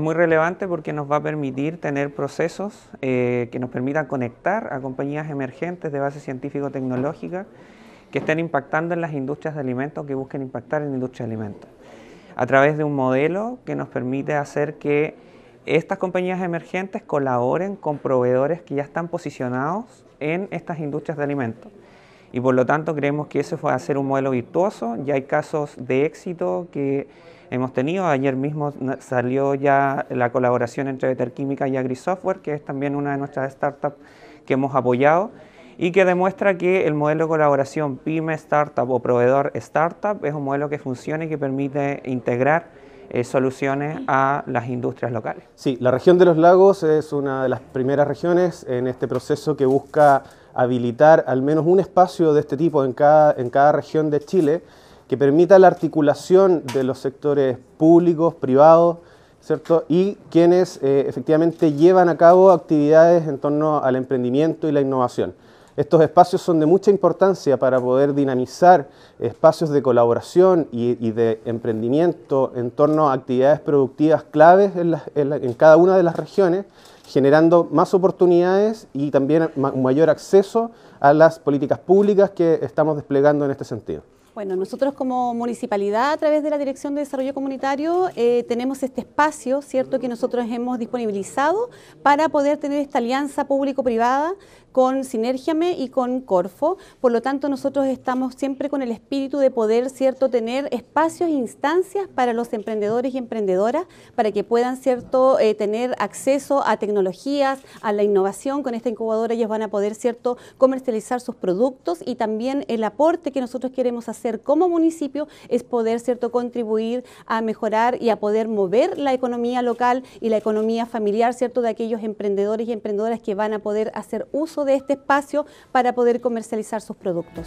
muy relevante porque nos va a permitir tener procesos eh, que nos permitan conectar a compañías emergentes de base científico-tecnológica que estén impactando en las industrias de alimentos, que busquen impactar en la industria de alimentos, a través de un modelo que nos permite hacer que estas compañías emergentes colaboren con proveedores que ya están posicionados en estas industrias de alimentos. Y por lo tanto creemos que eso va a ser un modelo virtuoso, ya hay casos de éxito que hemos tenido. Ayer mismo salió ya la colaboración entre Veterquímica y AgriSoftware, que es también una de nuestras startups que hemos apoyado y que demuestra que el modelo de colaboración pyme startup o proveedor startup es un modelo que funciona y que permite integrar eh, soluciones a las industrias locales. Sí, la región de los lagos es una de las primeras regiones en este proceso que busca habilitar al menos un espacio de este tipo en cada, en cada región de Chile que permita la articulación de los sectores públicos, privados, ¿cierto? Y quienes eh, efectivamente llevan a cabo actividades en torno al emprendimiento y la innovación. Estos espacios son de mucha importancia para poder dinamizar espacios de colaboración y, de emprendimiento en torno a actividades productivas claves en, cada una de las regiones, generando más oportunidades y también mayor acceso a las políticas públicas que estamos desplegando en este sentido. Bueno, nosotros como municipalidad, a través de la Dirección de Desarrollo Comunitario, eh, tenemos este espacio, ¿cierto?, que nosotros hemos disponibilizado para poder tener esta alianza público-privada con Sinergiame y con Corfo. Por lo tanto, nosotros estamos siempre con el espíritu de poder, ¿cierto?, tener espacios e instancias para los emprendedores y emprendedoras para que puedan, ¿cierto?, eh, tener acceso a tecnologías, a la innovación. Con esta incubadora ellos van a poder, ¿cierto?, comercializar sus productos y también el aporte que nosotros queremos hacer hacer como municipio es poder, ¿cierto?, contribuir a mejorar y a poder mover la economía local y la economía familiar, ¿cierto?, de aquellos emprendedores y emprendedoras que van a poder hacer uso de este espacio para poder comercializar sus productos.